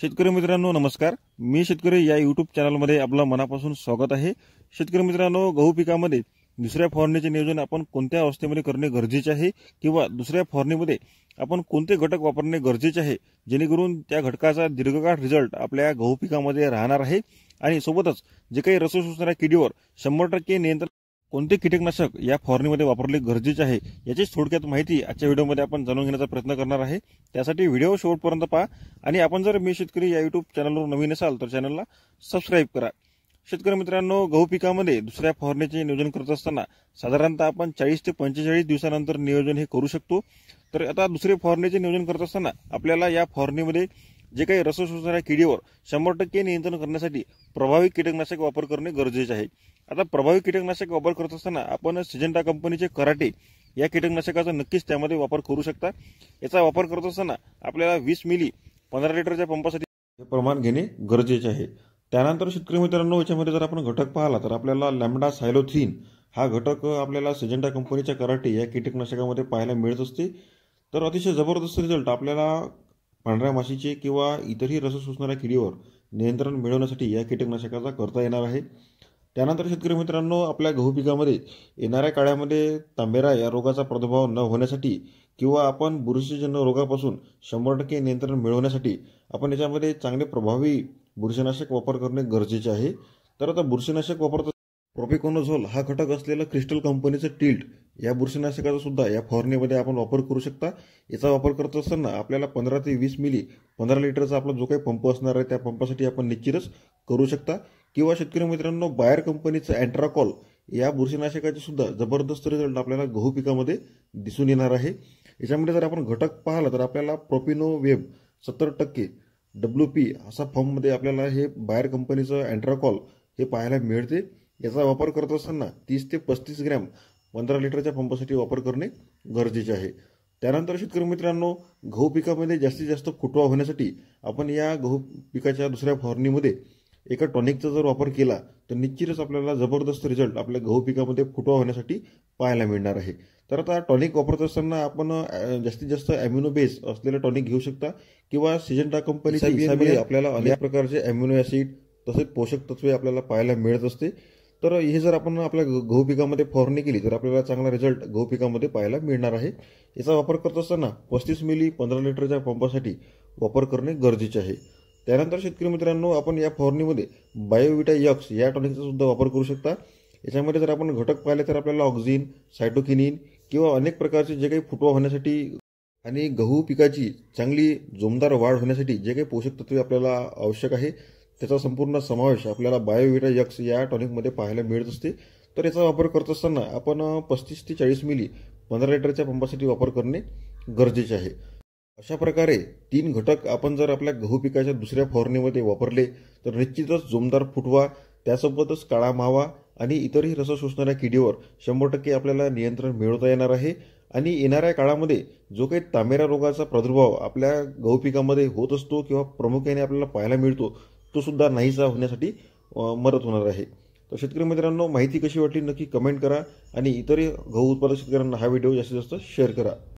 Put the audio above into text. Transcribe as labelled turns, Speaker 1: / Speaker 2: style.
Speaker 1: शेतकरी मित्रांनो नमस्कार मी शेतकरी या युट्यूब चॅनलमध्ये आपलं मनापासून स्वागत आहे शेतकरी मित्रांनो गहू पिकामध्ये दुसऱ्या फवारणीचे नियोजन आपण कोणत्या अवस्थेमध्ये करणे गरजेचे आहे किंवा दुसऱ्या फवारणीमध्ये आपण कोणते घटक वापरणे गरजेचे आहे जेणेकरून त्या घटकाचा दीर्घकाळ रिझल्ट आपल्या गहू पिकामध्ये राहणार आहे आणि सोबतच जे काही सुसणाऱ्या किडीवर शंभर टक्के नियंत्रण कोणते कीटकनाशक या फवारणीमध्ये वापरले गरजेचे आहे याचीच थोडक्यात माहिती आजच्या व्हिडिओमध्ये आपण जाणून घेण्याचा प्रयत्न करणार आहे त्यासाठी व्हिडिओ शेवटपर्यंत पहा आणि आपण जर मी शेतकरी या युट्यूब चॅनलवर नवीन असाल तर चॅनलला सबस्क्राईब करा शेतकरी मित्रांनो गहू पिकामध्ये दुसऱ्या फवारणीचे नियोजन करत असताना साधारणतः आपण चाळीस ते पंचेचाळीस दिवसानंतर नियोजन हे करू शकतो तर आता दुसरे फवारणीचे नियोजन करत असताना आपल्याला या फवारणीमध्ये जे काही रस शोषणाऱ्या किडीवर शंभर टक्के नियंत्रण करण्यासाठी प्रभावी कीटकनाशक वापर करणे गरजेचे आहे आता प्रभावी कीटकनाशक वापर करत असताना आपण सिजंटा कंपनीचे कराटे या कीटकनाशकाचा नक्कीच त्यामध्ये वापर करू शकता याचा वापर करत असताना आपल्याला वीस मिली पंधरा लिटरच्या पंपासाठी हे प्रमाण घेणे गरजेचे आहे त्यानंतर शेतकरी मित्रांनो याच्यामध्ये जर आपण घटक पाहिला तर आपल्याला लॅमडा सायलोथिन हा घटक आपल्याला सिजेंटा कंपनीच्या कराटे या कीटकनाशकामध्ये पाहायला मिळत असते तर अतिशय जबरदस्त रिझल्ट आपल्याला पांढऱ्या माशीचे किंवा इतरही रस सुचणाऱ्या किडीवर नियंत्रण मिळवण्यासाठी या कीटकनाशकाचा करता येणार आहे त्यानंतर शेतकरी मित्रांनो आपल्या गहू पिकामध्ये येणाऱ्या काळामध्ये तांबेरा या रोगाचा प्रादुर्भाव न होण्यासाठी किंवा आपण बुरशीजन्य रोगापासून शंभर टक्के नियंत्रण मिळवण्यासाठी आपण याच्यामध्ये चांगले प्रभावी बुरशीनाशक वापर करणे गरजेचे आहे तर आता बुरशीनाशक वापरतो प्रोपिकोनोझोल हा घटक असलेलं क्रिस्टल कंपनीचं टिल्ट या बुरशीनाशकाचा सुद्धा या फवारणीमध्ये आपण वापर करू शकता याचा वापर करत असताना आपल्याला पंधरा ते वीस मिली पंधरा लिटरचा आपला जो काही पंप असणार आहे त्या पंपासाठी आपण निश्चितच करू शकता किंवा शेतकरी मित्रांनो बायर कंपनीचं अँट्राकॉल या बुरशीनाशकाचे सुद्धा जबरदस्त रिझल्ट आपल्याला गहू पिकामध्ये दिसून येणार आहे याच्यामध्ये जर आपण घटक पाहला तर आपल्याला प्रोपिनो वेब सत्तर टक्के डब्ल्यू पी असा फॉर्ममध्ये आपल्याला हे बायर कंपनीचं अँट्राकॉल हे पाहायला मिळते याचा वापर करत असताना तीस ते पस्तीस ग्रॅम पंधरा लिटरच्या पंपासाठी वापर करणे गरजेचे आहे त्यानंतर शेतकरी मित्रांनो गहू पिकामध्ये जास्तीत जास्त फुटवा होण्यासाठी आपण या गहू पिकाच्या दुसऱ्या फवारणीमध्ये एका टॉनिकचा जर वापर केला तर निश्चितच आपल्याला जबरदस्त रिझल्ट आपल्या गहू पिकामध्ये फुटवा होण्यासाठी पाहायला मिळणार आहे तर आता टॉनिक वापरत असताना आपण जास्तीत जास्त अॅम्युनो बेस असलेलं टॉनिक घेऊ शकता किंवा सिजंटा कंपनीच्या आपल्याला अनेक प्रकारचे अॅम्युनो ऍसिड तसेच पोषक तत्वे आपल्याला पाहायला मिळत असते तर हे जर आपण आपल्या गहू पिकामध्ये फवारणी केली तर आपल्याला चांगला रिझल्ट गहू पिकामध्ये पाहायला मिळणार आहे याचा वापर करत असताना पस्तीस मिली पंधरा लिटरच्या पंपासाठी वापर करणे गरजेचे आहे त्यानंतर शेतकरी मित्रांनो आपण या फवारणीमध्ये बायोविटा यक्स या टॉनिकचा सुद्धा वापर करू शकता याच्यामध्ये जर आपण घटक पाहिले तर आपल्याला ऑक्झिन सायटोकिनिन किंवा अनेक प्रकारचे जे काही फुटवा होण्यासाठी आणि गहू पिकाची चांगली जोमदार वाढ होण्यासाठी जे काही पोषक तत्वे आपल्याला आवश्यक आहे त्याचा संपूर्ण समावेश आपल्याला बायोविटा यक्स या टॉनिकमध्ये पाहायला मिळत असते तर याचा वापर करत असताना आपण पस्तीस ते चाळीस मिली पंधरा लिटरच्या पंपासाठी वापर करणे गरजेचे आहे अशा प्रकारे तीन घटक आपण जर आपल्या गहू पिकाच्या दुसऱ्या फवारणीमध्ये वापरले तर निश्चितच जोमदार फुटवा त्यासोबतच काळा मावा आणि इतरही रस शोषणाऱ्या किडीवर शंभर टक्के आपल्याला नियंत्रण मिळवता येणार आहे आणि येणाऱ्या काळामध्ये जो काही तामेरा रोगाचा प्रादुर्भाव आपल्या गहू पिकामध्ये होत असतो किंवा प्रामुख्याने आपल्याला पाहायला मिळतो तो सुद्धा नाहीसा होण्यासाठी मदत होणार आहे तर शेतकरी मित्रांनो माहिती कशी वाटली नक्की कमेंट करा आणि इतरही गहू उत्पादक शेतकऱ्यांना हा व्हिडिओ जास्तीत जास्त शेअर करा